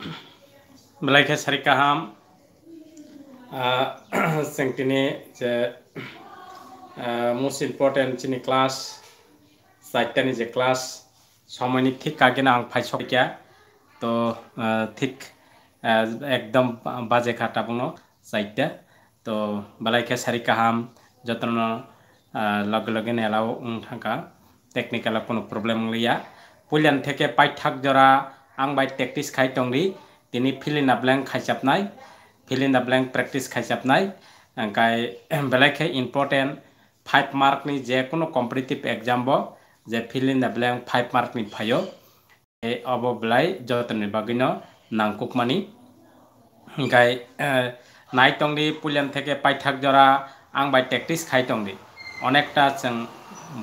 बेलायखे सारि गाहाम जोंनि जे मोस्ट इम्पर्टेन्ट जोंनि क्लास চারটানি যে ক্লাস সময়নি ঠিক আগে না আং ফাই সকিয়া তো ঠিক একদম বাজে খাটা বুনো চারটা তো বেলাইকে সারি কাহাম যত্ন লগে লগে নেলাও থাকা টেকনিক্যাল কোনো প্রবলেম লিয়া পুলিয়ান থেকে পাই জরা आं बाय टेक्टिस खाय दंली दिनै फिलिना ब्लेंक खायजाबनाय फिलिना ब्लेंक प्रेक्टिस खायजाबनाय ओंखाय बेलेगखे इम्पर्टेन्ट फाइभ मार्कनि जेकुनु कम्पिटिटिभ एग्जामबो जे फिलिना ब्लेंक फाइभ मार्कनि फायो ए अब बेलाय जतननि बागैनो नांकुकमानि ओंखाय नायटंनि पुलियान थेके पाइथाक जरा आं बाय टेक्टिस खायटंनि अनेकटा जों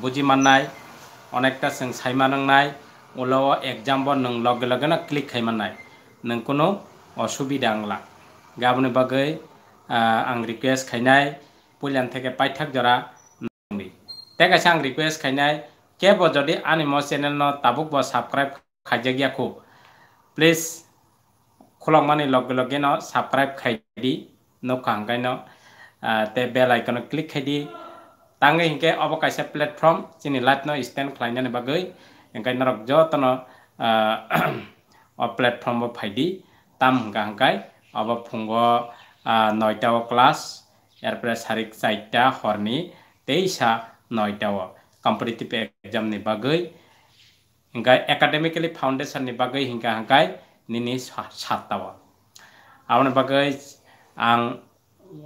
बुजिमाननाय अनेकटा जों सायमानांनाय ওলাওয়া এক্সাম্পল নগে লগে লগে না ক্লিক খাইমানায় নন কোনো অসুবিধা আংলা গাবনে বাকে আং খাই খাইনাই পলিয়ান থেকে পাইথাক জরা নি তেক আছে আং রিকুয়েস্ট খাইনাই কে ব যদি আনি ম চেনেল ন তাবুক ব সাবস্ক্রাইব খাইজে গিয়া খুব প্লিজ খুলক মানে লগে লগে ন সাবস্ক্রাইব খাই দি নকাঙ্গাই ন তে বেল আইকন ক্লিক খাই দি তাঙ্গে হিঙ্কে অব কাইছে প্লেটফর্ম চিনি লাইট ন ইস্টেন্ড খাইনানি বাকে engkai narok jotono o platform bo paidi tam hongka hongkai obo pungo noitawo class erpre sarik saita horni teisa noitawo competitive exam ni bagai engkai academically foundation ni bagai hingka hongkai nini satawo awon bagai ang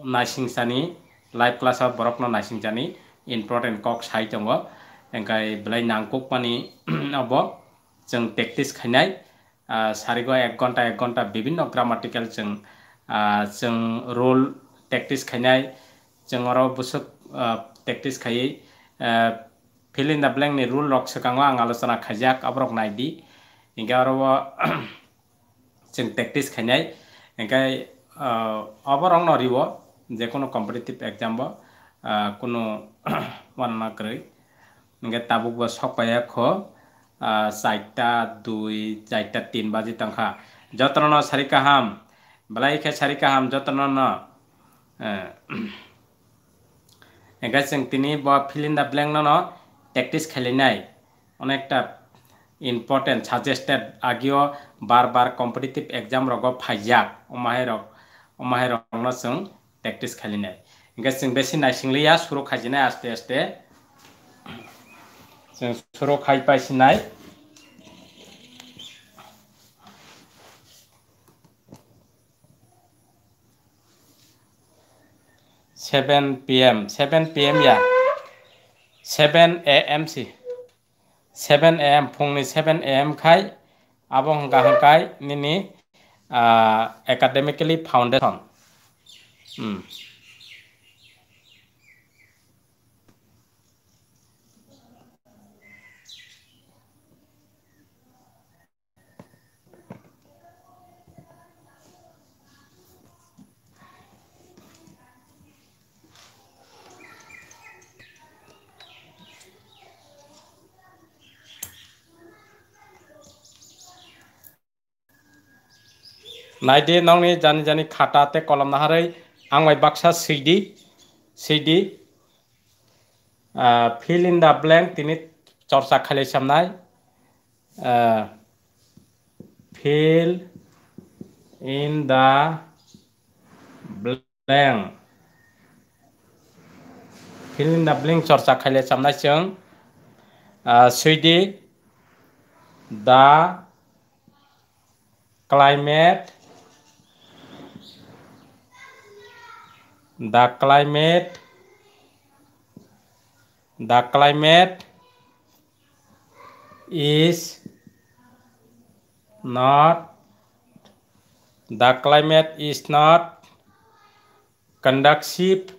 nasing sani live class of borokno nasing jani important kok saitongo এংকাই বলাই নাংকুক মানে of যেন practice খাইনাই সারিগ এক ঘন্টা এক ঘন্টা বিভিন্ন grammatical যেন যেন রোল প্রেকটিস খাইনাই যার বুসুক প্রেকটিস খাই ফিল ইন দ্য ব্ল্যাঙ্ক নি রুল রক সঙ্গ আলোচনা খাইজাক আবরক নাই দি এগা আর যেন প্রেকটিস খাইনাই এগাই অবরং নিব যে কোনো কম্পিটিটিভ এক্সাম কোনো মানানা গ্রহী ইংকে তাবুক বা সকয়া খ চারটা দুই চারটা তিন বাজি তংখা যত্ন ন সারি কাহাম বেলাই খে সারি কাহাম যত্ন ন এঙ্কা जों তিনি ব ফিলিন্দা ব্ল্যাং ন প্র্যাকটিস খেলি নাই অনেকটা ইম্পর্টেন্ট সাজেস্টেড আগিও বার বার কম্পিটিটিভ এক্সাম রগ ফাইজাক অমাহের রক রং जों প্র্যাকটিস খেলিনাই ইংকা जों বেশি নাইসিংলিয়া সুরক্ষা খাইজিনাই আস্তে আস্তে 서로 가입할 시나이 세븐 PM, 세븐 PM이야. 세븐 AMC, 세븐 AM, 폭리 세븐 AM 카이, 아봉가 한카이, 니니, 아, academically foundation. 음. नायदे नावनि जानि जानि खाटाते कलम नाहारै आंबाय बाक्सा सैदि सैदि फिल इन दा ब्लैंक तिनि चर्चा खालि सामनाय फिल इन दा ब्लैंक फिल इन दा ब्लैंक चर्चा खालि सामनाय जों सैदि दा climate the climate the climate is not the climate is not conducive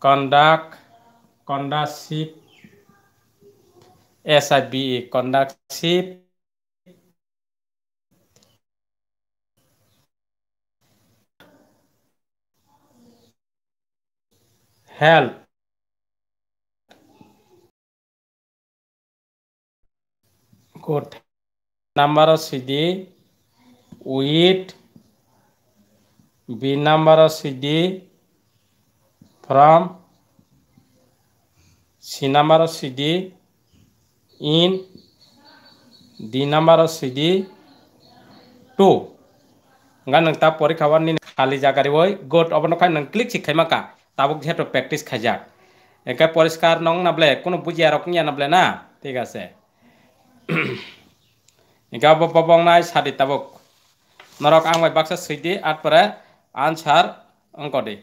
conduct conducive SIBE conducive help good number ଅଛି ଦି wheat b number ଅଛି ଦି from c number ଅଛି ଦି in d number ଅଛି ଦି to nga nang ta pori kawan ni khali jaga ri boy got obno khan nang click sikhai maka তাবুক যেহেতু practice খাইজাক একে পরিষ্কার নং না বলে কোনো বুঝিয়া রকম না বলে না ঠিক আছে এনকা ববং নাই সাদি তাবুক নরক আংবাই বাক্সা সৈদি আট পরে আন সার অঙ্ক দি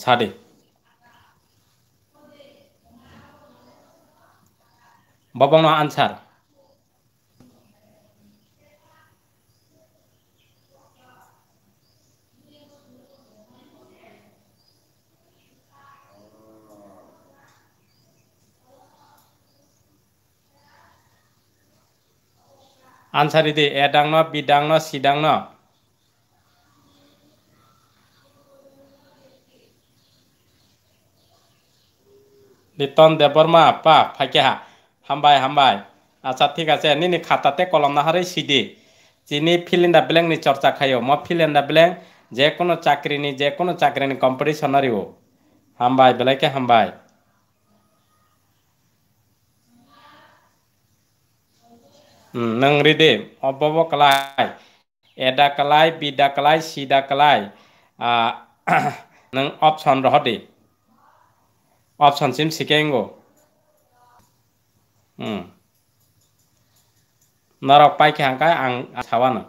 সাদি ববং আনসার আনসারি দে এ ডাং ন বি ডাং ন সি ডাং ন নিতন দেববর্মা পা ফাইকেহা হামবাই হামবাই আচ্ছা ঠিক আছে নি খাতাতে কলম নাহারে সিদি যিনি ফিল ইন দ্য ব্ল্যাঙ্কনি চর্চা খাইও ম ফিল ইন দ্য ব্ল্যাঙ্ক যে কোনো চাকরি নি যে কোনো চাকরি নি কম্পিটিশন কম্পিটিশনারিও হামবাই বেলাইকে হামবাই नंग्रिदेव अबब कलाय एदा कलाय बिदा कलाय सिदा कलाय नों अपसन रहदे अपसनसिम सिकेंगो नरक पाइखे हांखाय आं सावानो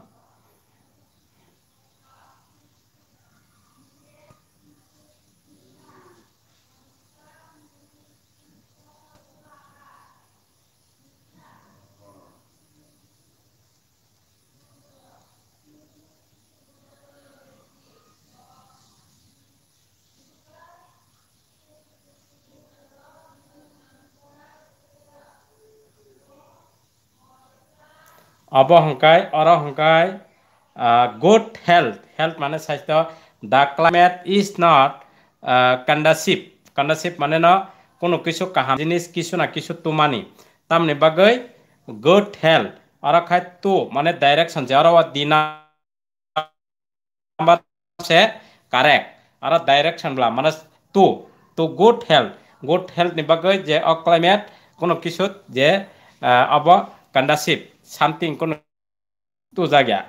অৱহংকাই অৰহংকাই গুড হেল্থ হেল্থ মানে স্বাস্থ্য the climate is not conducive conducive মানে ন কোনো কিছু কাহাম জিনিস কিছু না কিছু তুমানি তামনি বাগৈ গুড হেল্থ আৰু খাই তু মানে ডাইৰেকশ্যন যে আৰু দিনা আছে কাৰেক্ট আৰু ডাইৰেকশ্যন বোলা মানে তু তো গুড হেল্থ গুড হেল্থ নিবাগৈ যে অ ক্লাইমেট কোনো কিছুত যে অৱ conducive something to zaga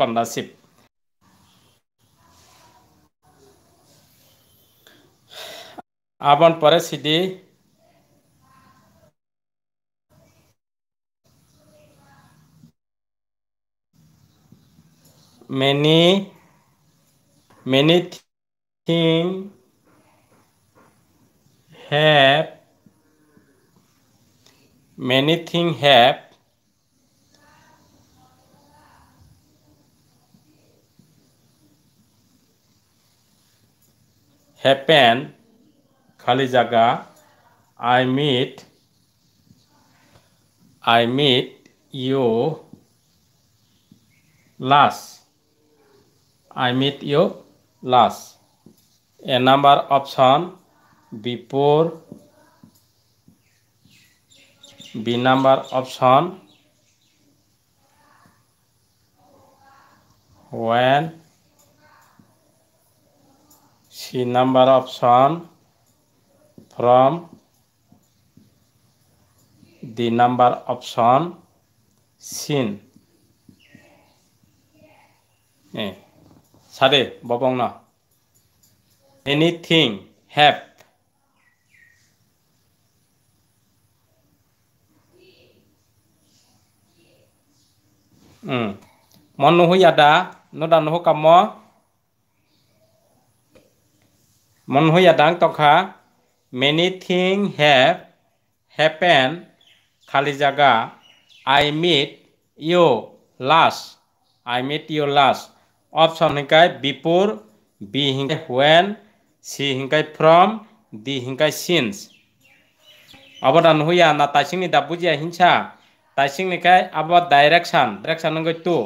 conducive આપણ પરિસ્થિતિ many many things have many things have happen खाली जगह I meet I meet you last i meet you last a number option before b number option when see number of sun from the number of sun sin. Eh, sare, bopong na. Anything, have. Hmm. yada noda nodan hukamah. মনহুয়াদাং তখা many thing have happen খালি জাগা I meet you last I meet you last option হিংকাই বিপুর B হিংকাই when C হিংকাই from D হিংকাই since অবদান হইয়া না তাইসিংনি দা বুঝিয়া হিংসা তাইসিংনিখাই আবার ডাইরেকশন ডাইরেকশন হঙ্গই to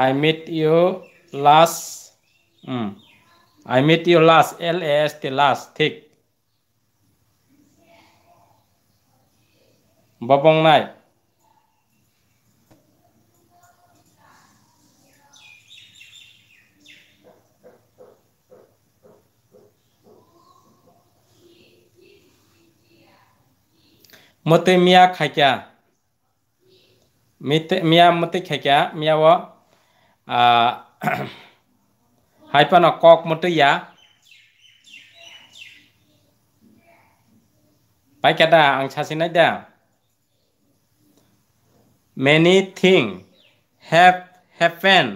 I meet you last I met you last, L-A-S-T, last, thick. Babong này. मते मिया खाक्या मिया मते खाक्या मिया व hai p น n a ก o มุ u t u y าไปกระดาอังชาสินะดา many things have happened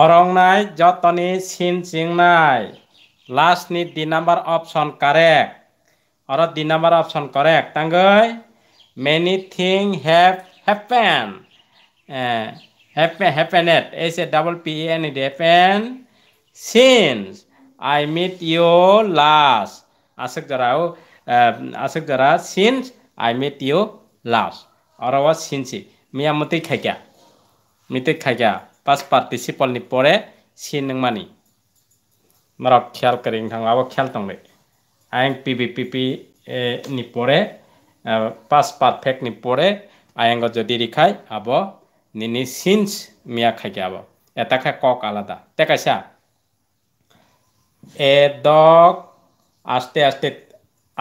অরংনাই যতনি সিন চিংনাই লাস্ট নি the number option correct or the number option correct তাঙ্গই many thing have happen happen happen H S A double P N it happen since I meet you last ask জরাও ask জরা since I meet you last or সিনসি মিয়া মতে খাইকা মিতে খাইকা past participle नि परे सिन नंग मानी मरक ख्याल करिंग थांग आबो ख्याल तंगले आयंग पीबीपीपी नि परे पास परफेक्ट नि परे आयंग जदि रिखाय आबो निनि सिन्स मिया खाइके आबो এটাকে কক আলাদা তেকাইছা এ দক আস্তে আস্তে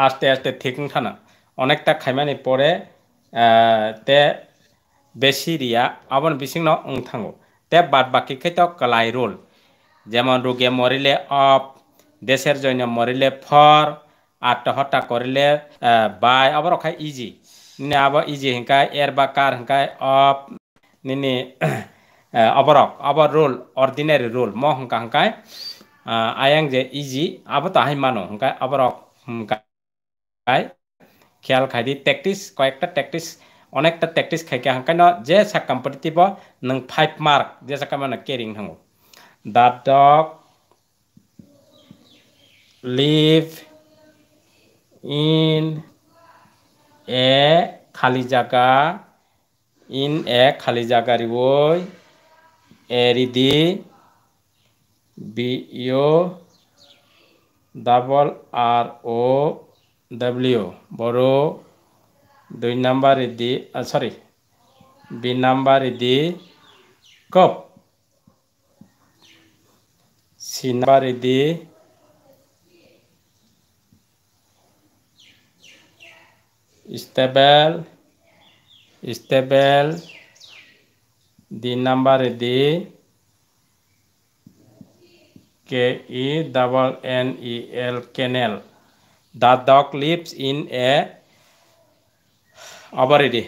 আস্তে আস্তে থিকিং থানা অনেকটা খাইমানি পরে তে বেশি রিয়া আবার বিসিং ন থাঙ্গো তে বাদ বাকি খেতক কলাই রোল যেমন রোগে মরিলে অপ দেশের জন্য মরিলে ফর আত্মহত্যা করিলে বাই আবার অখায় ইজি নিনে আবার ইজি হিংকায় এর বা কার হিংকায় অপ নিনে অবরক আবার রোল অর্ডিনারি রোল ম হংকা হংকায় আয়াং যে ইজি আবার তাহাই মানো হংকায় অবরক হংকায় খেয়াল খাই দি প্র্যাকটিস কয়েকটা প্র্যাকটিস অনেকটা টেকটিস খাইকে হাঁকাইন যে চা কম্পিটিটিভ নং ফাইভ মার্ক যে চাকা মানে কেরিং হাঙ দাদক লিভ ইন এ খালি জাগা ইন এ খালি জাগা রিবই এরিদি B O double R O W বড় দুই নাম্বারে দি সরি বি নাম্বারে দি কপ সি নাম্বারে দি স্টেবল স্টেবল দি নাম্বারে D K E double N E L kennel the dog lives in a apa abaridi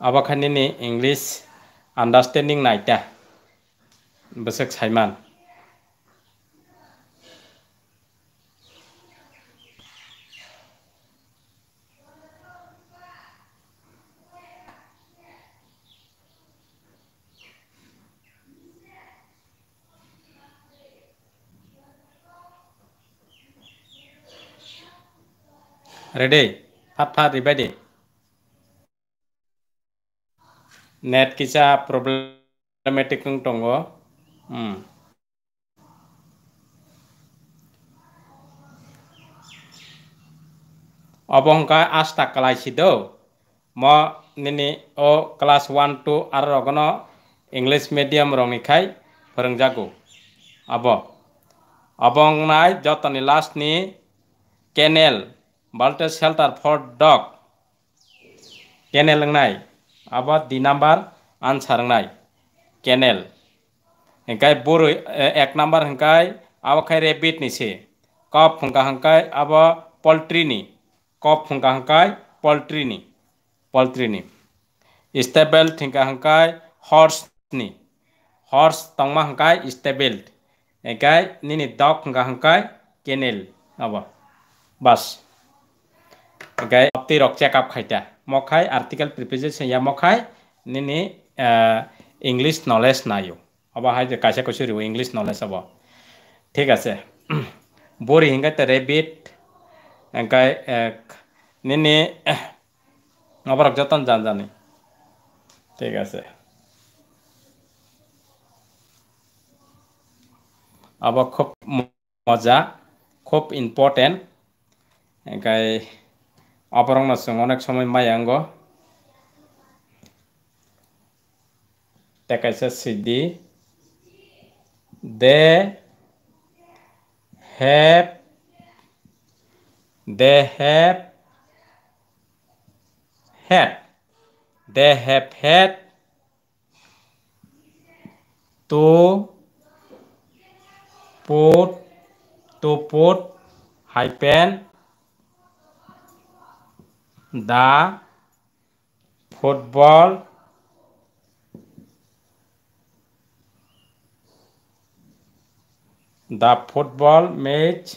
kan ini english understanding naita besok saiman Ready? apa pribadi. Net kisa problematik nung tonggo. Hmm. Obongka asta kelas itu Mo nini o kelas 1 2 ar kono English medium rongi bareng jago Abo. Abong nai jotoni last ni kenel বাল্টে shelter for dog kennel নাই আবার D number answer নাই kennel হাই বড় এক number high আবাখাই rabbit নিছে কপ ফুঙ্কা high আব পোলট্রি নি কপ ফুঙ্কা হাই পোলট্রি নি পোলট্রি নি স্টেবেল ঠিকা হাই হর্স নি হর্স টংমা হাই স্টেবেল্ট একাই নিনি ডগ ফুঙ্কা হাই কেনেল আব गए अपती रक चेक अप खाइता मखाय आर्टिकल प्रिपेजेस या मखाय निनी इंग्लिश नॉलेज नायो अब हाय जे कासे कसु रिव इंग्लिश नॉलेज अब ठीक आसे बोरी हिंगा त रेबिट गाय निनी अबर जतन जान जाने ठीक आसे अब खूब मजा खूब इम्पोर्टेन्ट गाय अपरा अनेक समय मायांग सिद्धि they have they have have they have have to पोट तो पोट हाई पैन the football the football match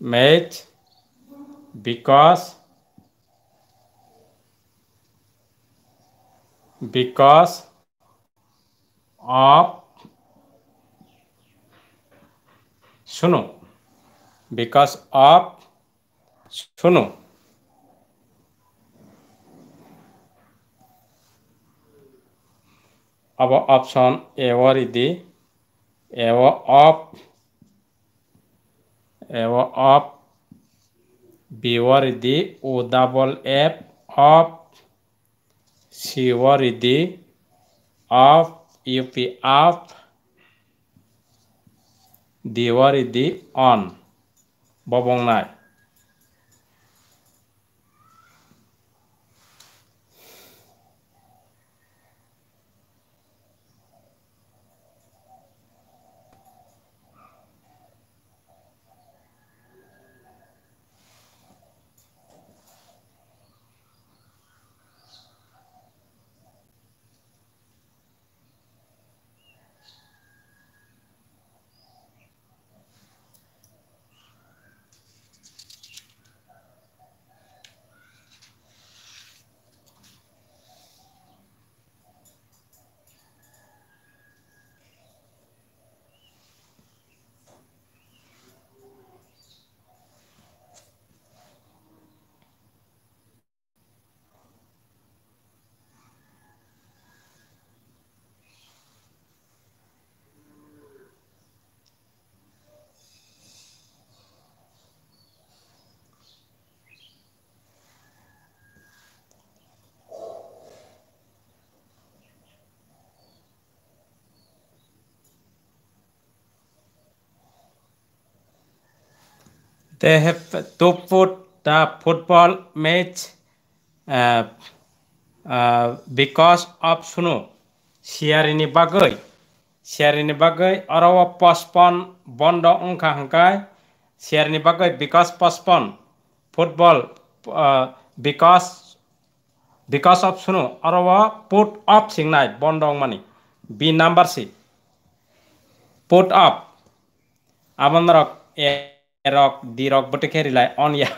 match because because of শোনো বিকাশ আপ শোনো अब ऑप्शन एवर इति एव आप एव आप बीवर इति ओ डबल एप आप सीवर इति आप यूपी आप দেওয়ারি দি অন ববংনায় They have to put the football match uh, uh, because of Sunu. Siarini bagay. Siarini bagay arawa postpone bondo unka hangkai. Siarini bagay because postpone football uh, because because of Sunu arawa put up singnai bondong mani. B number C. Put up. Amanrak. Yeah. erok di rok boteke rely on ya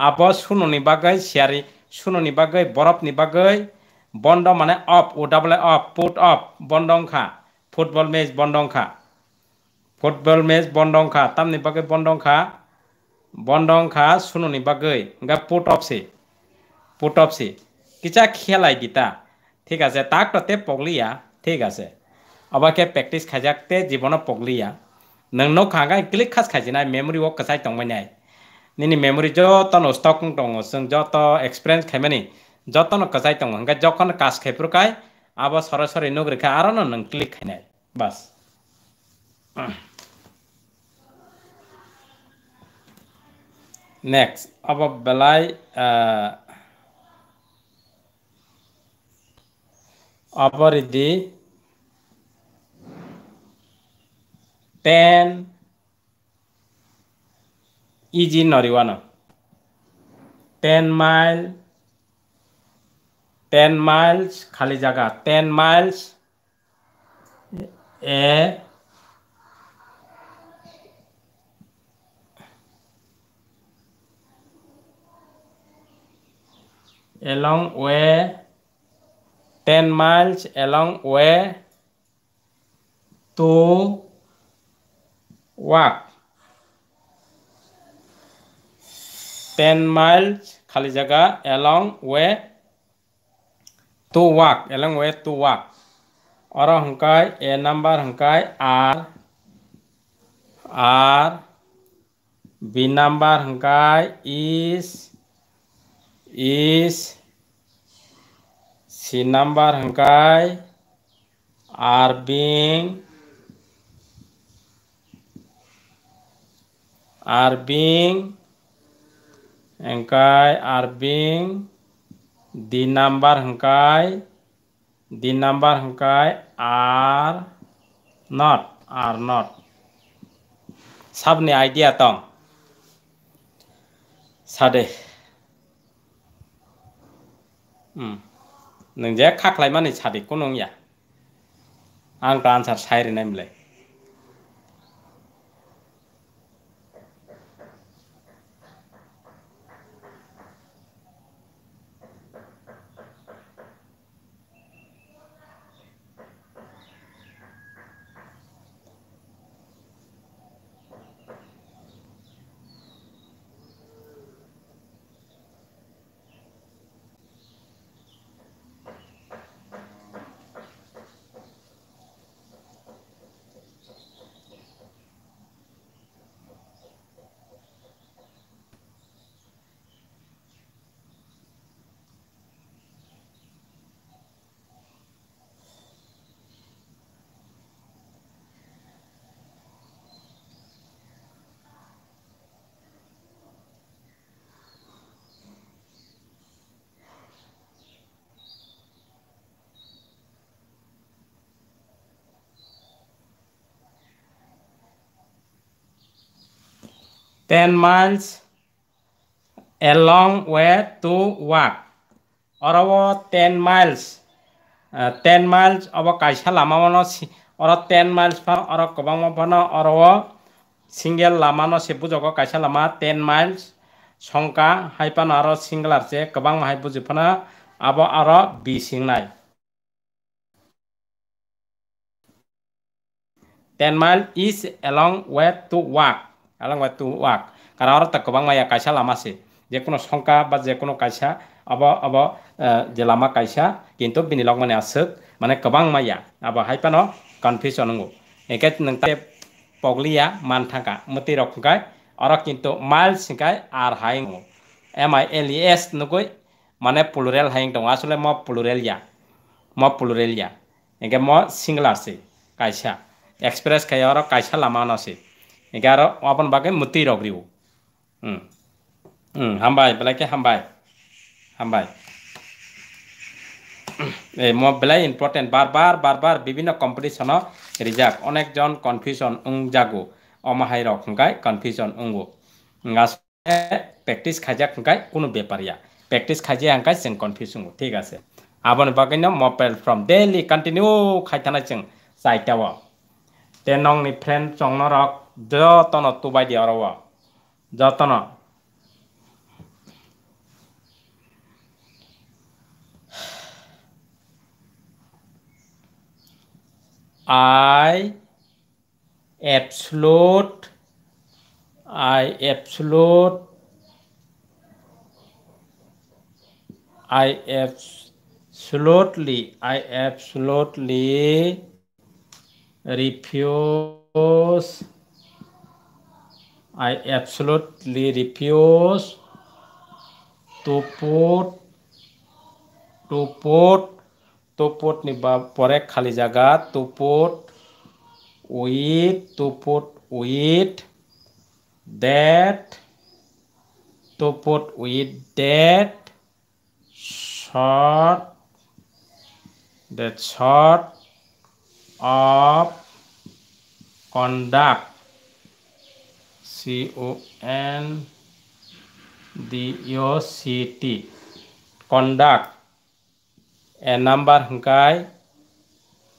abo suno ni bagai siari suno ni bagai borop ni bagai bondo mane up o double up put up bondong kha football match bondong kha football match বন্ডংখা তামনি বাগে বন্ডংখা বন্ডংখা সুনুনি বাগে গা put অপসি put অপসি কিচা খেলাই দিতা ঠিক আছে তাক তাতে পগলিয়া ঠিক আছে অবাকে প্র্যাকটিস খাজাকতে জীবনে পগলিয়া នឹងនៅខាងកាយ click ខាត់ខាច់ណៃ memory work កសាយតងមិនណៃនេះនេះ memory ចតន stock តងសឹងចត experience ខេមនេះចតនកសាយតងហង្កាចកនកាសខេប្រកាយអាបសរសរនុក្រខអារននឹង click ខេណៃបាសអឺ next apa belai uh, apa di 10 is in Oriwana. 10 mile 10 miles খালি জায়গা 10 miles a along way 10 miles along way to walk miles खाली जगह along to walk along to walk और हंकाय A number हंकाय इस इस C arbing engkai arbing di number engkai di number engkai are not are not sabni idea tong sade hmm neng je khaklai mani sade kunung ya ang answer sairi naimle 10 miles a long way to walk or 10 miles uh, 10 miles of a kaisa lama mano or 10 miles from or a pano or single lamano no sepu kaisa lama 10 miles shonka hypan or single arse kobama hypo jipana abo aro a b singlai 10 miles is a long way to walk along to walk কারণ তাকে বাং মাইয়া কাইসা লামা সে যে কোনো শঙ্কা বা যে কোনো কাইসা অব অব যে লামা কাইসা কিন্তু বিনিলক মানে আসুক মানে কবাং মাইয়া আব হাই পানো কনফিউশন হবো একে নে পগলিয়া মান থাকা মতি রকমকাই আর কিন্তু মাইল সিকাই আর হাই M I L E S নুকুই মানে পুলুরেল হাইং দো আসলে ম পুলুরেলিয়া ম পুলুরেলিয়া এগে ম সিঙ্গলার খাই আর কাইসা লামা एघार अपन बाके मुत्ति रग्रिउ हामबाय बेलायखे हामबाय हामबाय এই মই বেলাই ইম্পৰ্টেণ্ট বাৰ বাৰ বাৰ বাৰ বিভিন্ন কম্পিটিশ্যনৰ ৰিজাৰ্ভ অনেকজন কনফিউজন উং জাগো অমাহাই ৰক সোনকাই কনফিউজন উংগো আচলতে প্ৰেক্টিছ খাইজা সোনকাই কোনো বেপাৰীয়া প্ৰেক্টিছ খাইজা হাংকাই जों কনফিউজ উংগো ঠিক আছে আবন বাগাইন মই প্লেটফৰ্ম ডেইলি কণ্টিনিউ খাই থানাই जों চাৰিটাও তে নংনি ফ্ৰেণ্ড চংন ৰক যতন তুবাই দিয়ে রবা যতন I absolute I absolute I absolutely I absolutely refuse I absolutely refuse to put to put to put ni pore khali jaga to put with to put with that to put with that short that short of conduct CON DOCT conduct a number guy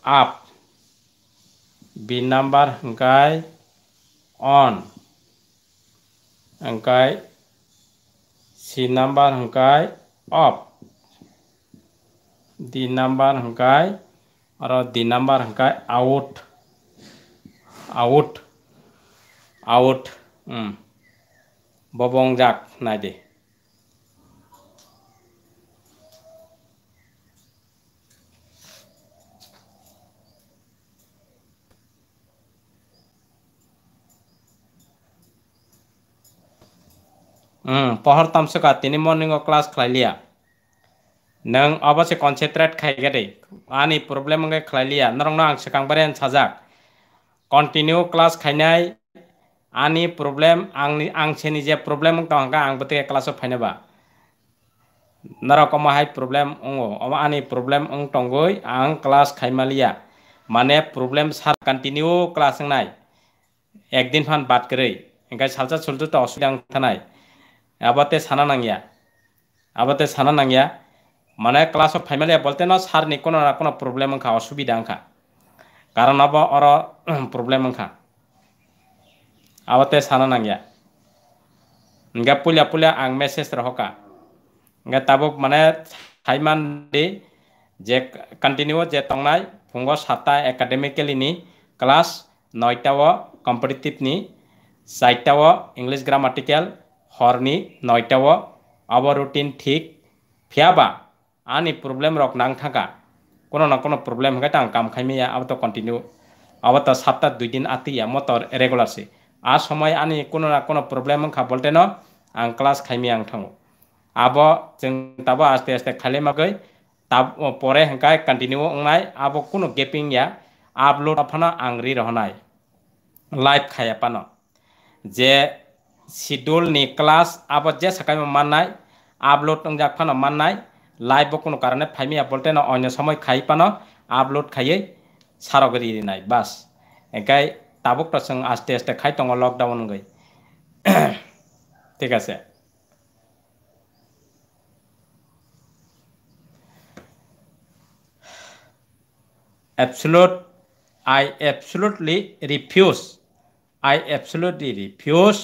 up B number guy on guy C number guy up D number guy or D number guy out out out Hmm. Bobong jak nadi. Hmm, pohor tam morning o class khalia. Neng apa sih konsentrat kayak gede, ani problem nggak khalia. Nerong nang sekarang beren sajak. Continue class khanyai. आंनि problem आंनि आंसे निजे problem दंगा आं बते class फाइनबा नरकमाहाय problem अंगो आंनि problem अंग दंगै आं क्लास खाइमालिया माने प्रब्लेम सार कन्टिनिउ क्लास नाय एक दिन फान बात करै ओंखाय सालसा सुलजु तो असुबिदा थानाय आबाते साना नांगिया आबाते साना नांगिया माने क्लास फाइमालिया बोलते न सारनि कोनो ना कोनो प्रब्लेम अंखा असुबिदा अंखा कारण अब अर प्रब्लेम अंखा awate sana nangya nga pulia pulia ang message rahoka nga tabuk mane haiman di je continue je tongnai fungo sata academically ni class noitawo competitive ni saitawo english grammatical horni noitawo our routine ঠিক ফিয়াবা আনি problem rock নাং থাকা কোনো না কোনো problem হয়ে তাং কাম kam আবার তো কন্টিনিউ আবার তো সাতটা দুই দিন আতিয়া মতো রেগুলার সে आ समय आनी कोनो ना कोनो प्रॉब्लम खा बोलते न आं क्लास खाइमी आं थांगो अब जों ताबो आस्ते आस्ते खाले मगै ताब परे हंकाय कंटिन्यू ओंनाय आबो कोनो गेपिंग या আপলোড আফানা আংরি রহনাই লাইভ খাই আপানো যে শিডিউল নি ক্লাস আবার যে সাকাই মাননাই আপলোড ফানো মাননাই লাইভ কোনো কারণে ফাইমি আপলতে অন্য সময় খাই পানো আপলোড খাইয়ে সারগরি নাই বাস একাই তাবুক রসং আস্তে আস্তে খাই তঙ্গ লকডাউন গই ঠিক আছে absolute i absolutely refuse i absolutely refuse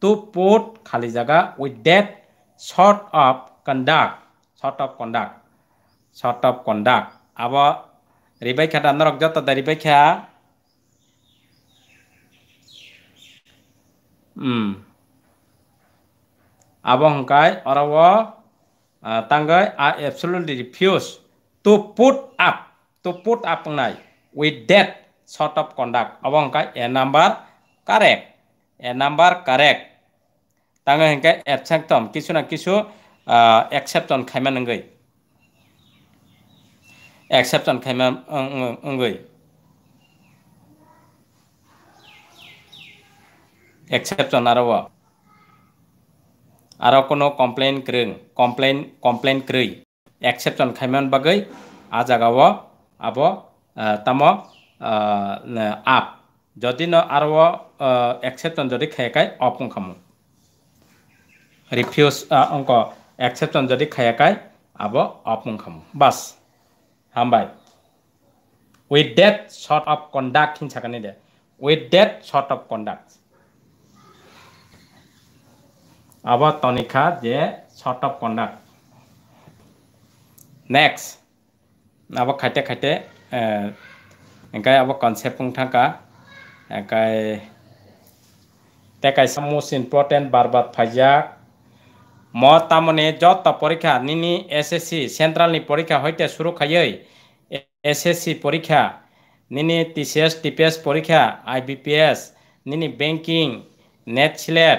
to put খালি জায়গা with that sort of conduct sort of conduct sort of conduct আবার রিবাইখাটা নরক যত রিবাইখা abongkai orawa à, tangai I absolutely refuse to put up to put up nai with that sort of conduct abongkai a number correct a number correct tangai hinkai acceptom kisu na kisu à, accepton khaiman ngai accepton khaiman ngai exception arawa arakono complain kreng complain complain krei exception khaiman bagai ajagawa abo tamo আপ যদি ন আর একসেপ্টন যদি খাইকাই অপং খামু refuse অঙ্ক একসেপ্টন যদি খাইকাই আব অপং খামু বাস হামবাই with that sort of conduct হিনসাকানি দে with that sort of conduct about Tonika যে শর্ট অফ কন্ডাক্ট নেক্সট আবার খাইতে খাইতে একাই আবার কনসেপ্ট থাকা একাই তেকাই মোস্ট ইম্পর্টেন্ট বারবার ফাইজাক ম তামনে যত পরীক্ষা নিনি এসএসসি সেন্ট্রালনি পরীক্ষা হইতে শুরু খাইই এসএসসি পরীক্ষা নিনি টিসিএস টিপিএস পরীক্ষা আইবিপিএস নিনি ব্যাংকিং নেট সিলেট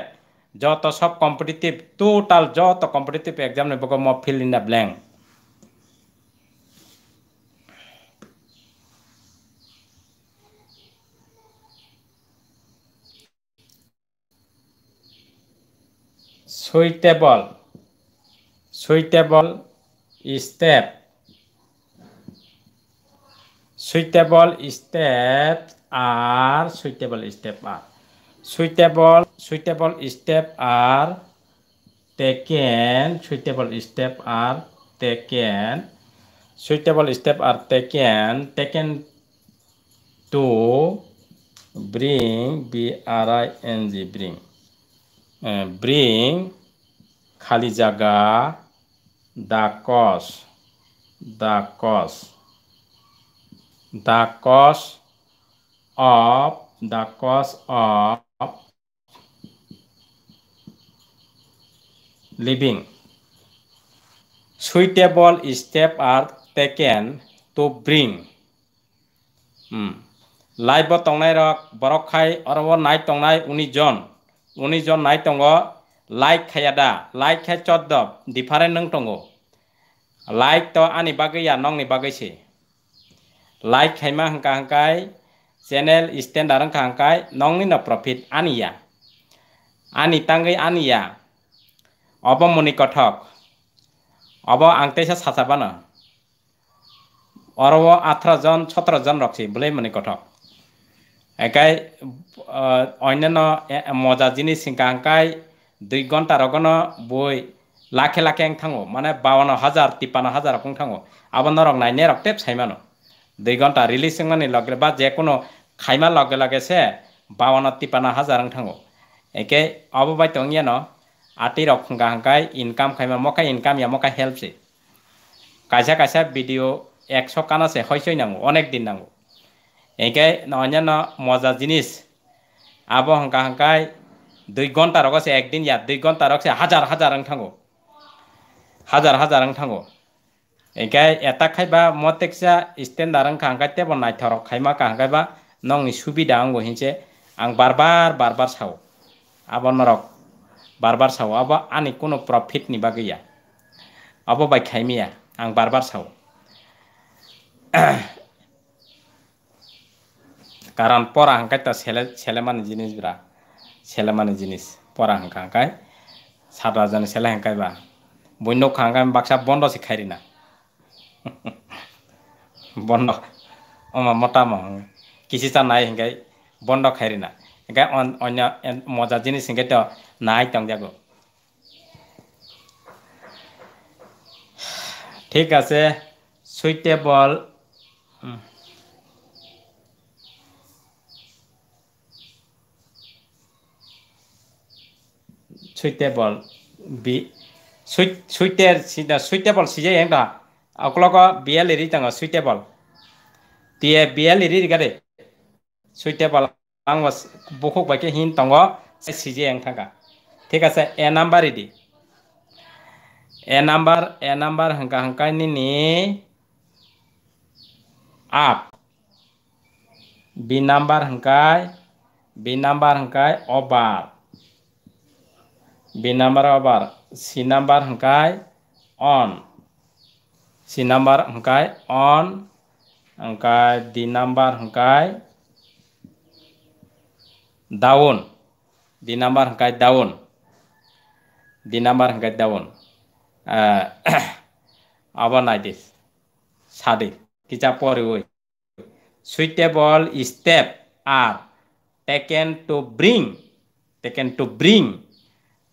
যত সব কম্পিটিটিভ টোটাল যত কম্পিটিটিভ এক্সাম নেব ম fill in the blank suitable suitable step suitable step are suitable step are suitable suitable step are taken suitable step are taken suitable step are taken taken to bring b r i n g bring uh, bring khali jaga the cost the cost the cost of the cost of living suitable step are taken to bring live টংনাই রক বরক খাই অরব নাই টংনাই উনি জন উনি জন নাই টঙ্গ like খাইয়াদা like খাই চদ্দ different নং টঙ্গ লাইক তো আনি বাগৈয়া নংনি বাগৈছে লাইক খাইমা হাঙ্কা হাঙ্কাই চেনেল স্ট্যান্ডার হাঙ্কা হাঙ্কাই নংনি ন প্রফিট আনিয়া আনি তাঙ্গৈ আনিয়া अब मुनि कठक अब आङ्तैसा छाचा बन अरब আঠারো জন সতেরো জন রাখছি বলে মনে কথা একাই অন্যান্য মজা জিনিস সিংকাঙ্কাই দুই ঘন্টা রগন বই লাখে লাখে এং থাঙ্গো মানে বাউন্ন হাজার তিপ্পান্ন হাজার রকম থাঙ্গো আবার নরক নাইনে রক টেপ সাইমানো দুই ঘন্টা রিলিজ মানে লগে বা যে কোনো খাইমা লগে লগে সে বাউন্ন তিপ্পান্ন হাজার থাঙ্গো একে অববাইত ইয়ে ন ati rok hingka ইনকাম খাইমা khaima ইনকাম ইয়া ya হেল্পছে কাজা se ভিডিও kaisa video একশো কান আছে হয়সই নাঙ্গো অনেক দিন নাঙ্গো এঁকাই অন্যান্য মজা জিনিস আব হাঙ্কা হাঙ্কায় দুই ঘন্টা রকছে একদিন ইয়া দুই ঘন্টা রকছে হাজার হাজার আং থাঙ্গো হাজার হাজার আং থাঙ্গো এঁকাই এটা খাইবা মতেকা স্ট্যান্ডার আং হাঙ্কাই তেব নাইথর খাইমা কাহাঙ্কাইবা নং সুবিধা আঙ্গো হিনছে আং বারবার বারবার সাও আবার নরক बार बार साव अब आने कोनो प्रॉफिट निबा गैया अब बाय खायमिया आं बार बार কারণ পড়া হাঁকায় তা ছেলে ছেলে মানে জিনিস বিরা ছেলে মানে জিনিস পড়া হাঁকা হাঁকায় সাতরা জানে ছেলে হাঁকায় বা বন্য হাঁকায় বাক্সা বন্ধ শিখাইরি না বন্ধ আমার মোটা কিসি চা নাই হিংকাই বন্ধ খাইরি না হিংকাই অন্য মজার জিনিস হিংকাই তো নাই নাইতাম যাব ঠিক আছে সুইটেবল সুইটেবল বি সুইটে সুইটের সিদা সুইটেবল সিজাই হেংদা অকলক বিয়াল এরি তাঙ্গ সুইটেবল দিয়ে বিয়াল এরি গারে সুইটেবল আং বকুক বাইকে হিন তঙ্গ সিজে হেং থাকা ঠিক আছে এ নাম্বার ইডি এ নাম্বার এ নাম্বার হাঁকা হাঁকা নি আপ বি নাম্বার হাঁকাই বি নাম্বার হাঁকাই অবার বি নাম্বার অবার সি নাম্বার হাঁকাই অন সি নাম্বার হাঁকাই অন হাঁকাই ডি নাম্বার হাঁকাই ডাউন ডি নাম্বার হাঁকাই ডাউন দিনামার হাঙ্গাই দেওয়ন আবার নাই দিস সাদে কিচা পরে ওই suitable step are taken to bring taken to bring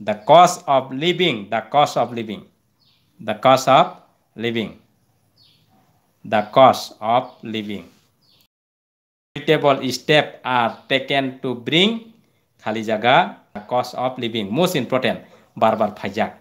the cost of living the cost of living the cost of living the cost of living suitable step are taken to bring খালি জায়গা the cost of living most important বারবার ফাইজাক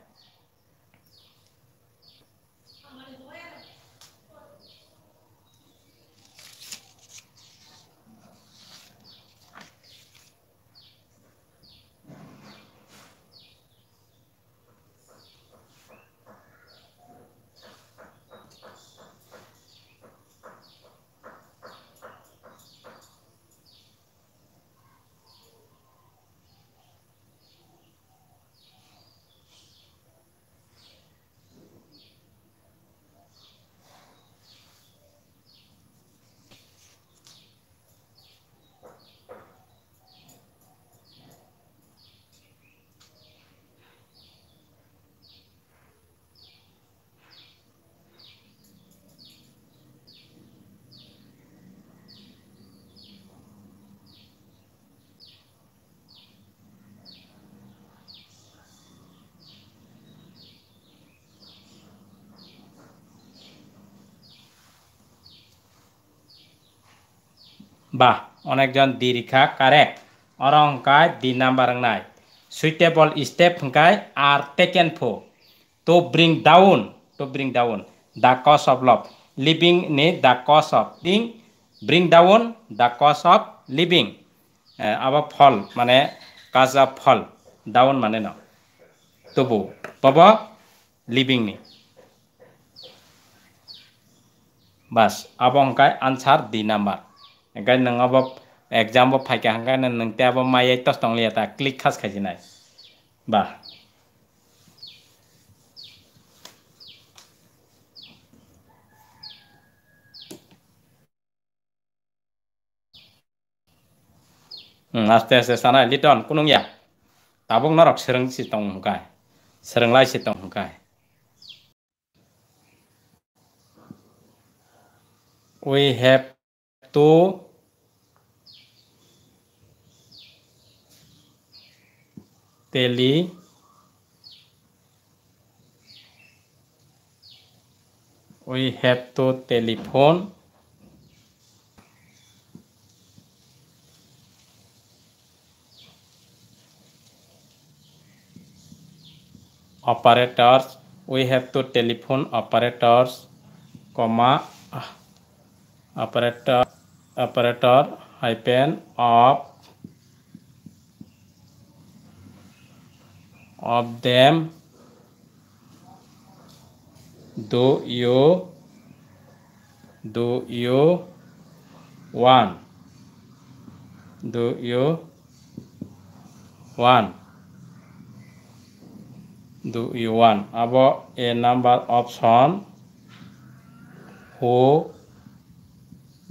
বাহ অনেকজন দীর্ঘা correct অরংকায় D number নাই suitable step গাই are taken for to bring down to bring down the cost of love living নে the cost of living bring down the cost of living আবার ফল মানে কাজ অফ ফল ডাউন মানে ন তবু পাব লিভিং নি বাস আবংকায় answer D number angka nang abap exam bap phai ka angka nang te abap mai ai tos tong lia ta click khas khai jinai ba aste aste sana liton kunung ya tabung norok sereng si tong hukai sereng lai si tong hukai we have to पेली we have to telephone operators we have to telephone operators comma operator operator hyphen of of them do you do you want do you want do you want about a number option who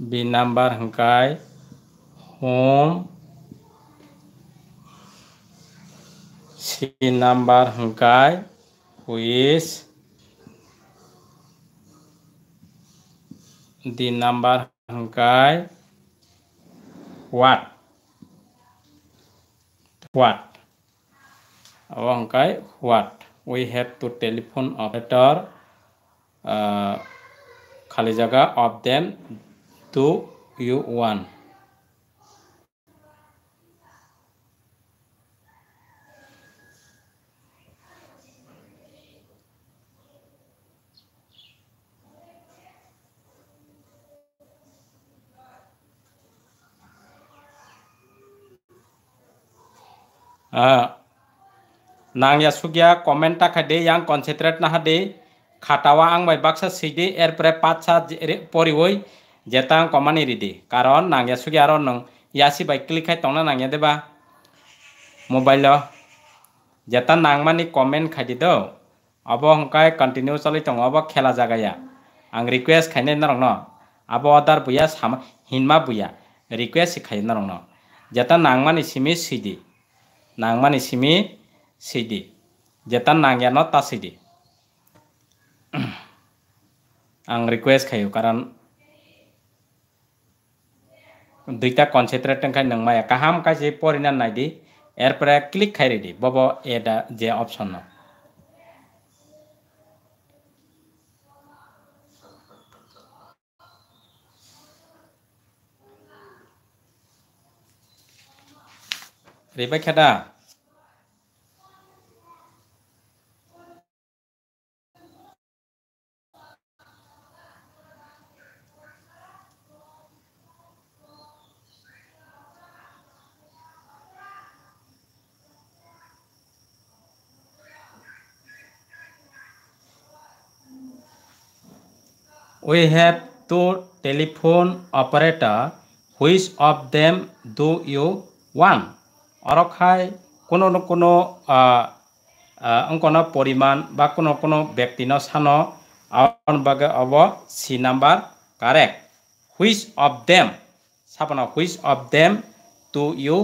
be number hankai home she number guy who is the number guy what what our guy what we have to telephone operator uh, খালি of them then you you nang ya sugya comment ta khade yang concentrate na hade khatawa ang bai baksa sidi er pre patsa pori hoi jetang komani ridi karon nang ya sugya ron nang yasi bai click khai tongna nang ya deba mobile lo jeta nang mani comment khai dido abo hongkai continue chali tong abo khela jagaya ang request khaine na rong no abo adar buya hinma buya request khaine na rong no jeta nang mani simi sidi nangman isimi sidi jetan nangyano ta sidi ang request kayu karan duita concentrate tang nang maya. kaham ka je nai di air pore klik kai ready di bobo eda je option no Rebecca. we have two telephone operator which of them do you want অরক্ষায় কোনো কোনো অঙ্কন পরিমাণ বা কোনো কোনো ব্যক্তিন সান আওয়ান বাগে অব C number correct which of them সাপন which of them to you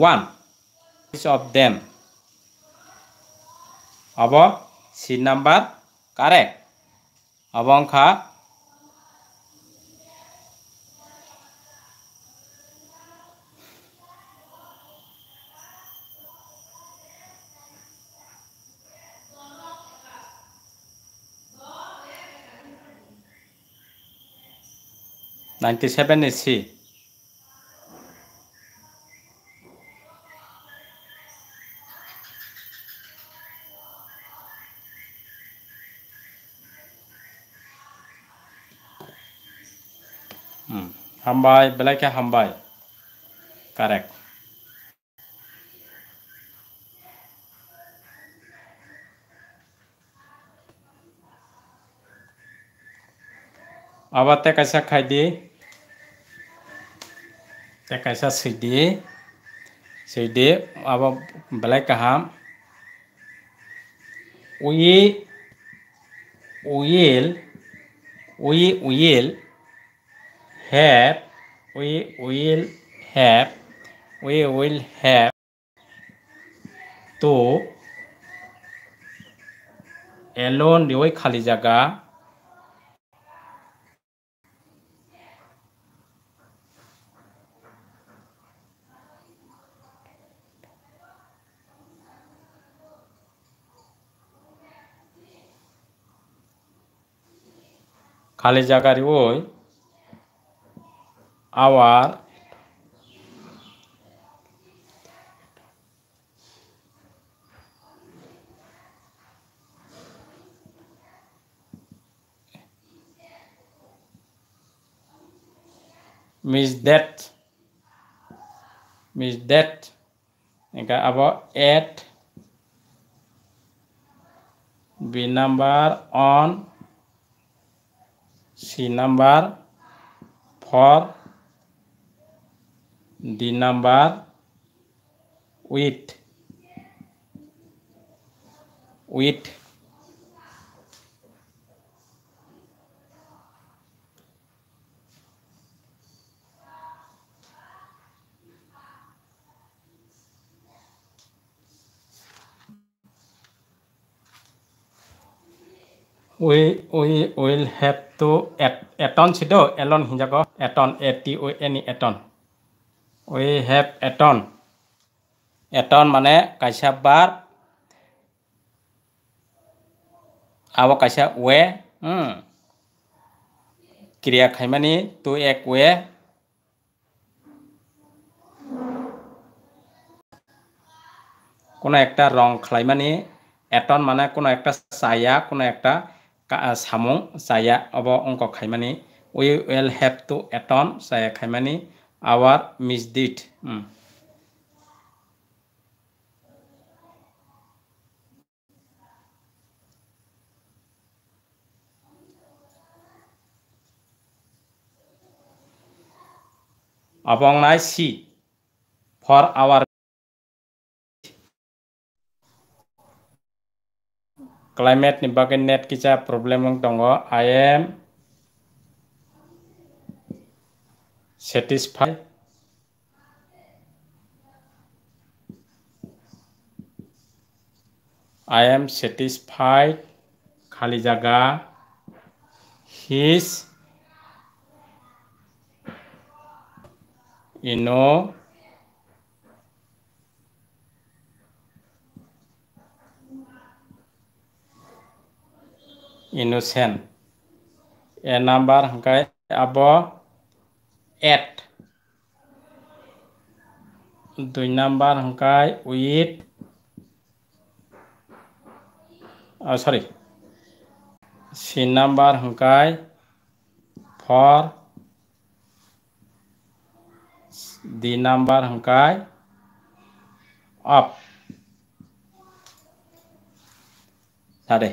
one which of them অব সি নাম্বার কারেক্ট অবংখা नाइन्टी सेवेन ए सी हम्बाई ब्लैक है भाई करेक्ट अब आते कैसा खाई दिए त्याकायसा सिडी सिडी अब बेलाय गाहाम we will we will have will will have we will have to alone रिवय खाली जगह খালি জায়গার ওই our miss that miss that ఇంకా అబౌ ఎట్ B number on C number for the number with with we we will have to at aton sido alon hinjago aton a t o n e aton we have aton aton mane kaisa bar abo kaisa we hmm kriya khaimani to ek we কোনো একটা রং খাইমানি atone মানে কোনো একটা ছায়া কোনো একটা सामुं जाया अब अंक खाइमानी we will have to atom saya khaimani our misdeed hmm. abong nai c for our climate ni bagin net kicha problem ang tongo I am satisfied I am satisfied khali jaga his you know innocent a number okay above at do number okay with oh sorry c number okay for the number okay up sorry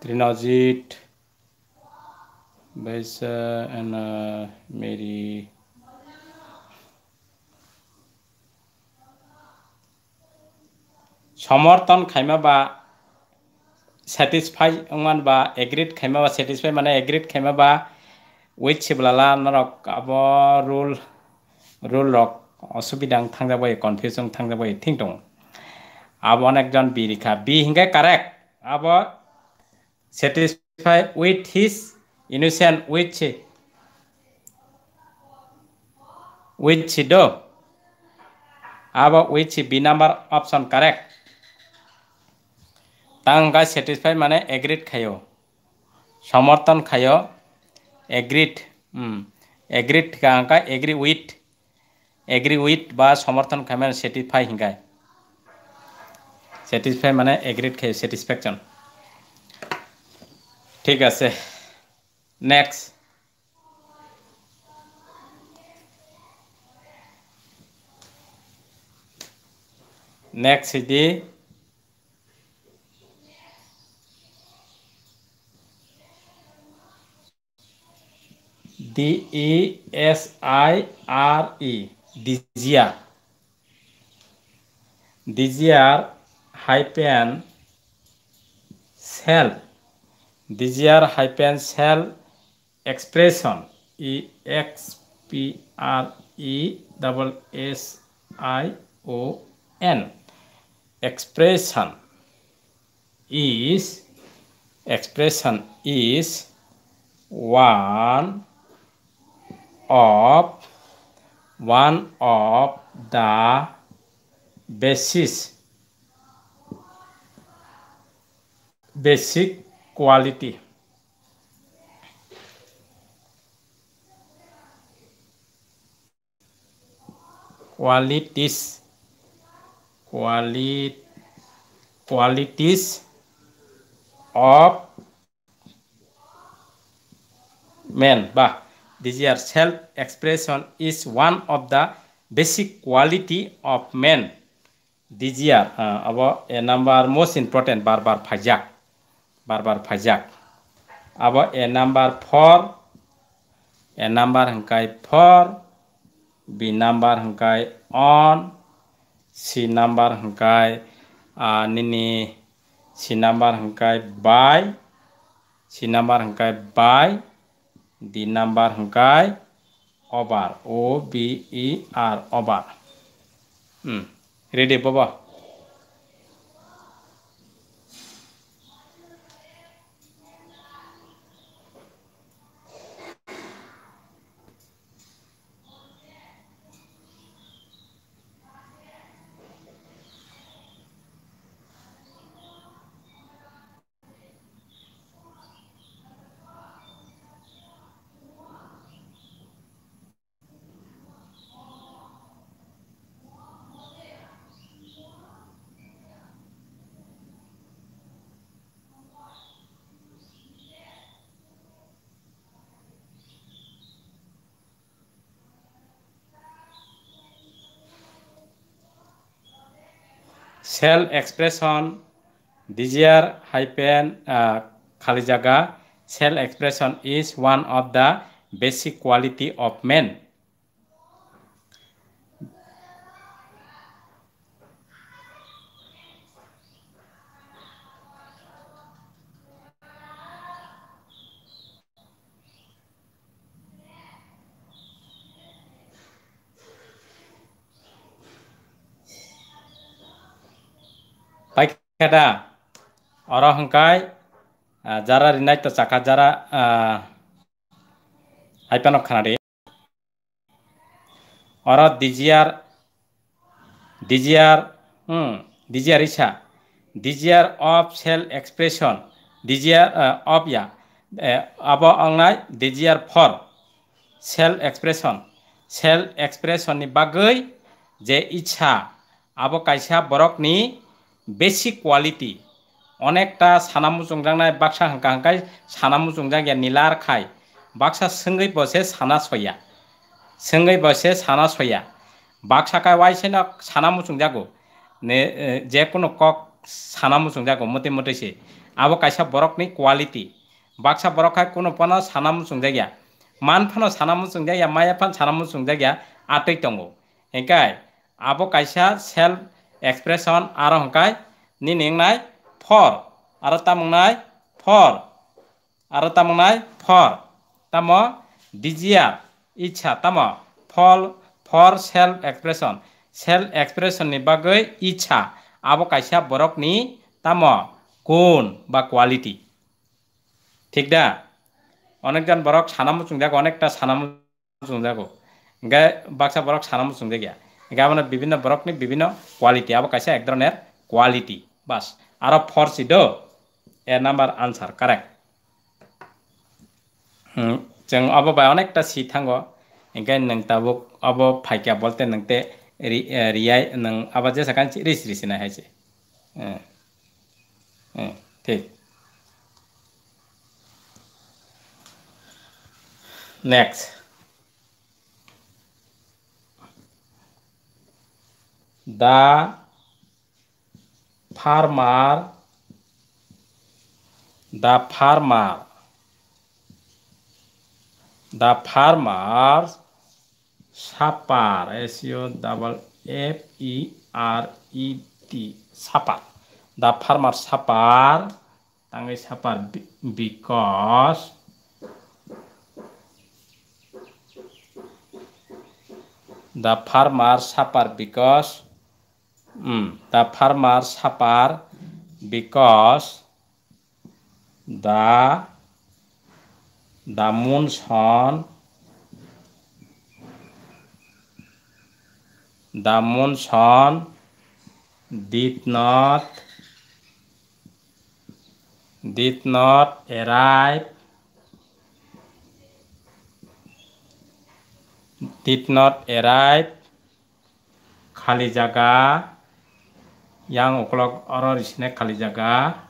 Trinazit, Baisa, and uh, Mary. সমর্থন খাইমা বা satisfy মান বা agreed খাইমা বা satisfy মানে agreed খাইমা বা ওয়েট সেবলালা আপনারক আব রুল রুল রক অসুবিধা থাকব কনফিউজন থাকব থিং দং আব অনেকজন বি রেখা বি হিংগে কারেক্ট আব satisfy with his innocent which which do about which b number option correct तांगा सेटिस्फाई माने एग्रीड खायो समर्थन खायो एग्रीड एग्रीड गांगा एग्री विथ एग्री विथ बा समर्थन खाय माने सेटिस्फाई हिंगाय सेटिस्फाई माने एग्रीड खायो सेटिस्फेक्शन ठीक next next D D S I R E desire desire hyphen self desire hyphen self expression E X P R E double S I O N expression is expression is one of one of the basis basic quality. Qualities. Quali qualities of men. But this year self-expression is one of the basic quality of men. This year uh, about a number most important barbar bar, phajak. Bar, barbar phaijak abo a number 4 a number hangkai for b number hangkai on c number hangkai uh, nini c number hangkai by c number hangkai by d number hangkai over o b e r over hmm ready baba Cell expression desire high uh, khali Cell expression is one of the basic quality of men. খেদা অরা হংকাই যারা রিনাইত চাকা যারা আইপানক খানারে or ডিজিয়ার ডিজিয়ার hmm desire ইচ্ছা desire of self expression desire of ইয়া আব আংনাই desire for self expression self এক্সপ্রেশনनि बागै जे इच्छा आब कायसा बरकनि বেশি কোয়ালিটি অনেকটা সানামু চুংজাংনায় বাক্সা হাঙ্কা হাঙ্কাই সানামু চুংজাঙ্গিয়া নীলার খাই বাক্সা সঙ্গই বসে সানা সয়া সঙ্গই বসে সানা সয়া সইয়া বাক্সাকায় ওয়াইসে না সানামু চুংজাগো নে যে কোনো কক সানামু চুংজাগো মতে মতেছে আবো কাইসা বরকনি কোয়ালিটি বাক্সা বরকায় কোনো পনা সানামু চুংজাগিয়া মানফানো সানামু চুংজাগিয়া মায়াফান সানামু চুংজাগিয়া আটৈ টঙ্গো এঁকায় আবো কাইসা সেলফ एक्सप्रेशन आर हंकाय नि नेंगनाय फर आरो तामंगनाय फर आरो तामंगनाय फर ताम डिजियार इच्छा ताम फल फर सेल्फ एक्सप्रेशन सेल्फ एक्सप्रेशननि बागै इच्छा आब' खायसेया बरकनि ताम गुण बा क्वालिटी ঠিক दा অনেকজন বরক সানামো চুং দেখো অনেকটা সানামো চুং দেখো গায়ে বাক্সা বরক সানামো চুং দেখিয়া গাবনের বিভিন্ন বরকনি বিভিন্ন কোয়ালিটি আবার কাছে এক ধরনের কোয়ালিটি বাস আর সি ডো এ নাম্বার আনসার কারেক্ট जों अब बाय अनेकटा सि थांगो ओंखायनो नों दाबो अब फाइकिया बलते नोंते रियाय সাকান आबा রিস साखान रिस रिस ना हायसे the farmer the farmer the farmer supper s u double f e r e t supper the farmer supper tangi supper because the farmer supper because the farmers suffer because the the monsoon the monsoon did not did not arrive did not arrive খালি জায়গা yang ukulok oror isinek kali jaga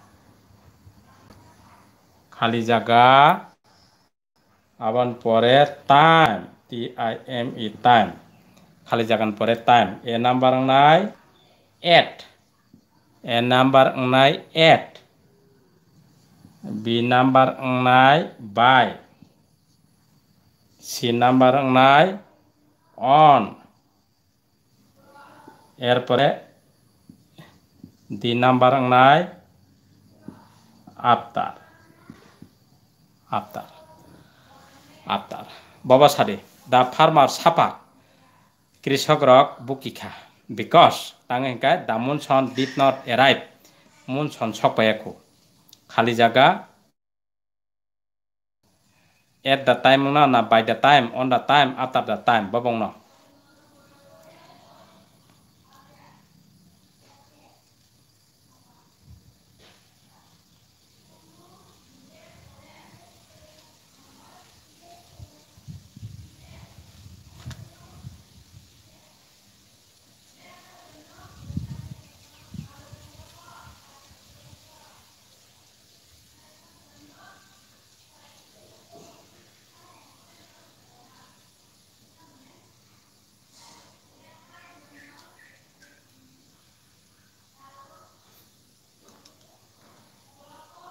kali jaga awan pore time t i m e time kali jagan pore time e number nai et e number nai et b number nai by c number nai on pore দুই নাম্বার নাই after আফতার আফতার বাবা সারে দা farmer সাপা কৃষক রক বুকিখা because the monsoon did not arrive monsoon সপায়াকু খালি জায়গা এট দা টাইম না by the time on the time after the time বাবং babong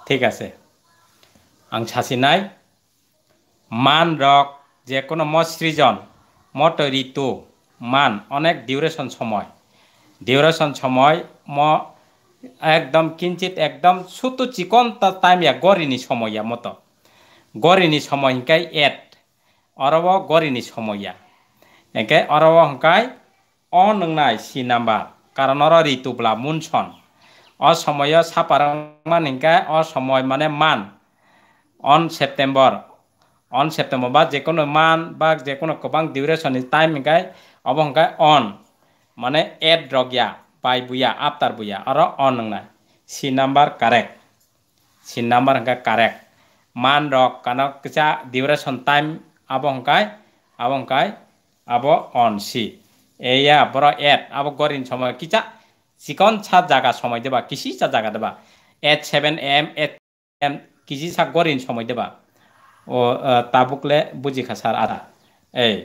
ঠিক আছে आं सासिनाय मान রক যে কোনো মত সৃজন মত ঋতু মান অনেক ডিউরেশন সময় ডিউরেশন সময় ম একদম কিঞ্চিত একদম সুতু চিকন টাইমিয়া গরিনি সময়য়া মতো গরিনি সময় হিংকাই এট অরব গরিনি সময়া একে অরব হংকাই অ নংনাই সি নাম্বার কারণ ঋতুব্লা মুনসন অসময় চাপাৰমান হিংকাই অসময় মানে মান অন ছেপ্টেম্বৰ অন ছেপ্টেম্বৰ বা যিকোনো মান বা যে কোনো কবাং ডিউৰেশ্যন টাইম হিংকাই অৱহংকাই অন মানে এড ৰগীয়া পাই বুয়া আফটাৰ বুয়া আৰু অন নাই C number correct C number হিংকাই কাৰেক্ট মান ৰগ কাৰণ কিছা ডিউৰেশ্যন টাইম আৱহংকাই আৱহংকাই আৱ অন চি এয়া বৰ এট আৱ গৰিন সময় কিছা চিকন ছাদ জাগা সময় দেবা কৃষি ছাদ জাগা দেবা at seven AM at AM কৃষি ছাদ গরিন সময় দেবা ও তাবুকলে বুঝি খা সার আদা এই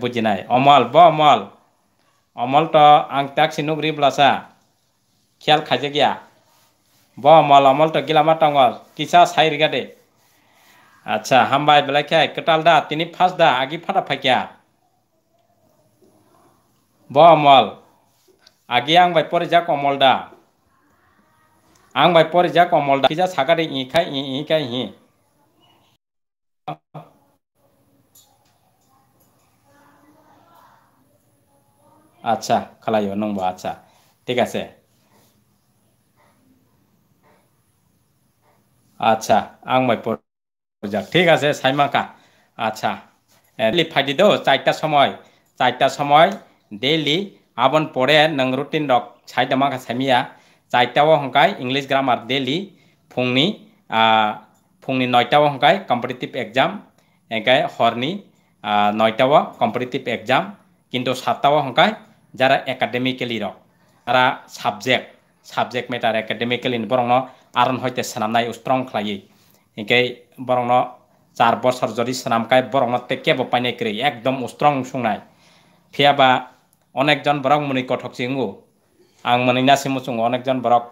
বুঝি নাই অমল ব অমল অমল তো আং তাক সিনুগ্রি ব্লাসা খেয়াল খাইছে গিয়া ব অমল অমল তো গিলামা টঙ্গল কিসা সাই রেগা দে আচ্ছা হামবাই বেলা খেয়ে কেটাল দা তিনি ফাঁস দা আগি ফাটা ফাঁকিয়া ব অমল আগে আং বাই পরে যা কমল দা আং বাই পরে যা কমল দা যা সাকারে ই খাই ই ই খাই হি আচ্ছা খালাই নব আচ্ছা ঠিক আছে আচ্ছা আং বাই পরে ঠিক আছে সাইমাকা আচ্ছা ফাইদি দো চারটা সময় চারটা সময় daily abon pore nang rutin rok chai dama ka samia chai tawa hongkai english grammar daily phungni a phungni noitawa hongkai competitive exam engkai horni noitawa competitive exam কিন্তু সাতটাও সংখ্যায় যারা একাডেমিকেলি রক তারা সাবজেক্ট সাবজেক্ট মেটার একাডেমিকেলি বরং আরন হইতে সামনাই strong খাই ইনকাই বরং চার বছর যদি সামকায় বরং তেকেব পাইনাই একদম স্ট্রং সুংনাই ফিয়াবা অনেকজন বরক মনি কথক চিঙ্গু আং মনি না সিমু চুং অনেকজন বরক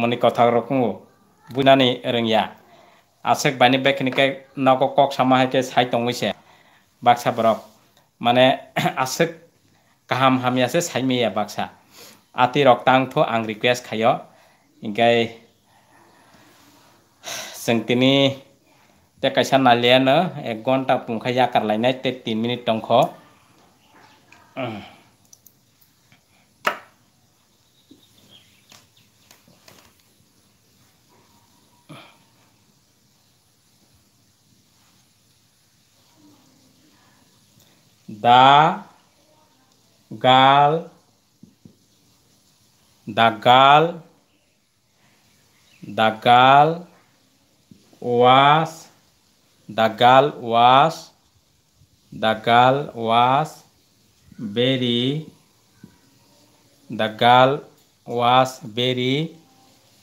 মনি কথক রকুঙ্গু বুঝানি রঙিয়া আসেক বাইনি বেখিনিকে নকো কক সামা হাইকে সাই টংইছে বাক্সা বরক মানে আসেক কাহাম হামি আছে সাইমিয়া বাক্সা আতি রক তাংথো আং রিকুয়েস্ট খাইয় ইংকাই जों दिनै ते कायसा नालियानो एक घन्टा पुंखा याकारलायनाय ते तिन मिनिट दंख the girl the girl the girl was the girl was the girl was very the girl was very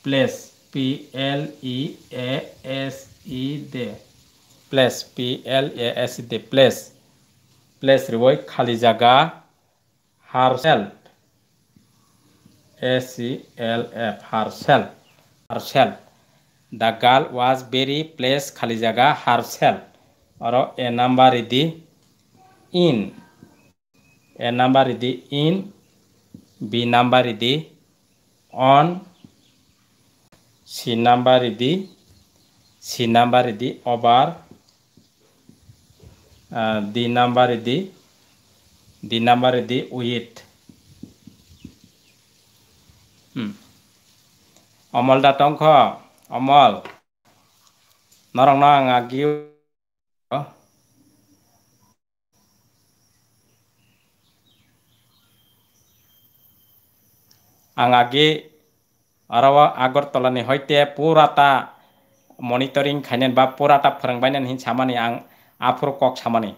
pleased. p l e a s e d place p l a s e d place place রিবই খালি জাগা হারসেল S L F হারসেল হারসেল the girl was very place খালি জাগা হারসেল আর এ নাম্বার ইদি ইন এ নাম্বার ইদি ইন বি নাম্বার ইদি অন সি নাম্বার ইদি সি নাম্বার ইদি over uh, ah, the number the the number the width hmm. omol datang tong kho omol norong na ngagi angagi arawa agor tolani hoite purata monitoring kanyen ba purata pharang hin chamani ang আফুর কক সামানি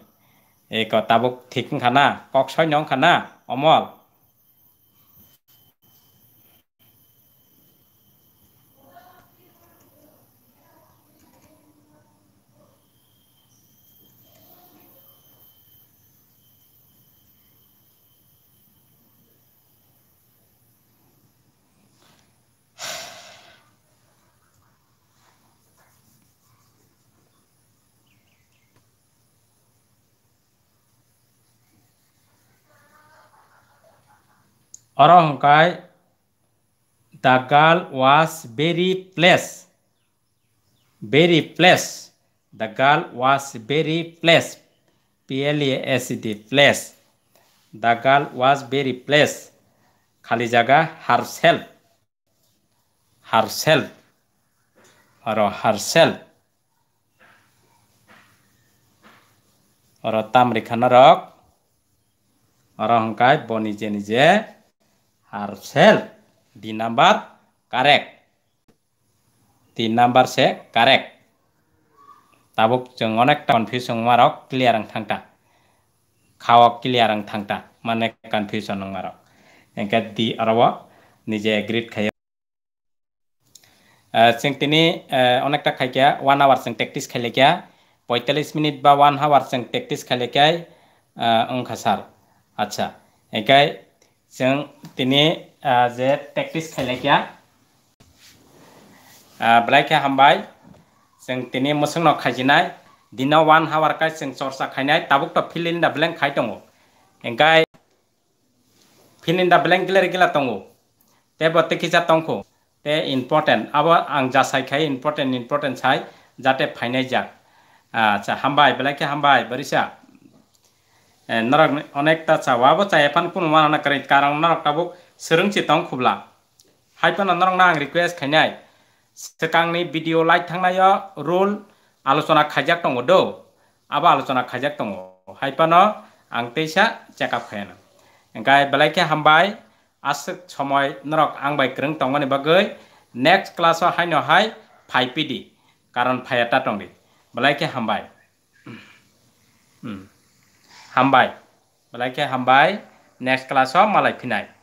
এই কাবুক ঠিক খানা কক সয় নং খানা অমল অৰহ কাই the girl was very place very place the girl was very place P L E S D place the girl was very place খালী জাগা হাৰ চেল হাৰ চেল আৰু হাৰ চেল আৰু তামৰিখানৰক আৰু নিজে আর সেল দি নাম্বার কারেক তিন নাম্বার সে কারেক তাবুক যে অনেকটা কনফিউশন মারও ক্লিয়ার আং থাকটা খাওয়া ক্লিয়ার আং থাকটা মানে কনফিউশন মারও এঁকে দি আরব নিজে এগ্রিড খাই সিং তিনি অনেকটা খাই কিয়া ওয়ান আওয়ার সিং প্র্যাকটিস খাইলে কিয়া পঁয়তাল্লিশ মিনিট বা ওয়ান আওয়ার সিং প্র্যাকটিস খাইলে কিয়ায় অংখা সার আচ্ছা এঁকে চেং তিনি জে তেত্ৰিছ খেলেকীয়া ব্লাইকে হামবাই চেং তিনি মচং খাইছে নাই দিনা ওৱান হাৱাৰ কাই চেং চৰ্চা খাই নাই তাবুকটো ফিল ইন দ্য ব্লেং খাই দ এংকাই ফিল ইন দ্য ব্লেং গিলাৰ গিলা দ তে বতেকিজা তংখো তে ইম্পৰ্টেণ্ট আৱ আং যা চাই খাই ইম্পৰ্টেণ্ট ইম্পৰ্টেণ্ট চাই যাতে ফাইনাই যাক আচ্ছা হামবাই বেলেগকে হামবাই বৰিছা নরক অনেকটা চাওয়া বা চাই এফান কোনো মানা করে কারণ নরকটাবো सोरों चेतों खुबला हाइपन नरंग ना आं रिक्वेस्ट खैनाय सेकांगनि भिडिअ लाइक थांनाय रूल आलोचना खाइजाक दङ दो आबा आलोचना खाइजाक दङ हाइपन आं तेसा चेकअप खायना ओंखाय बेलायखे हामबाय आसक समय नरक आं बाय ग्रों दङनि बागै नेक्स्ट क्लासाव हायनो हाय फाइपिडि कारण फायाटा दंदि बेलायखे हामबाय हामबाय बेलायखे हामबाय नेक्स्ट क्लासाव मालायफिनाय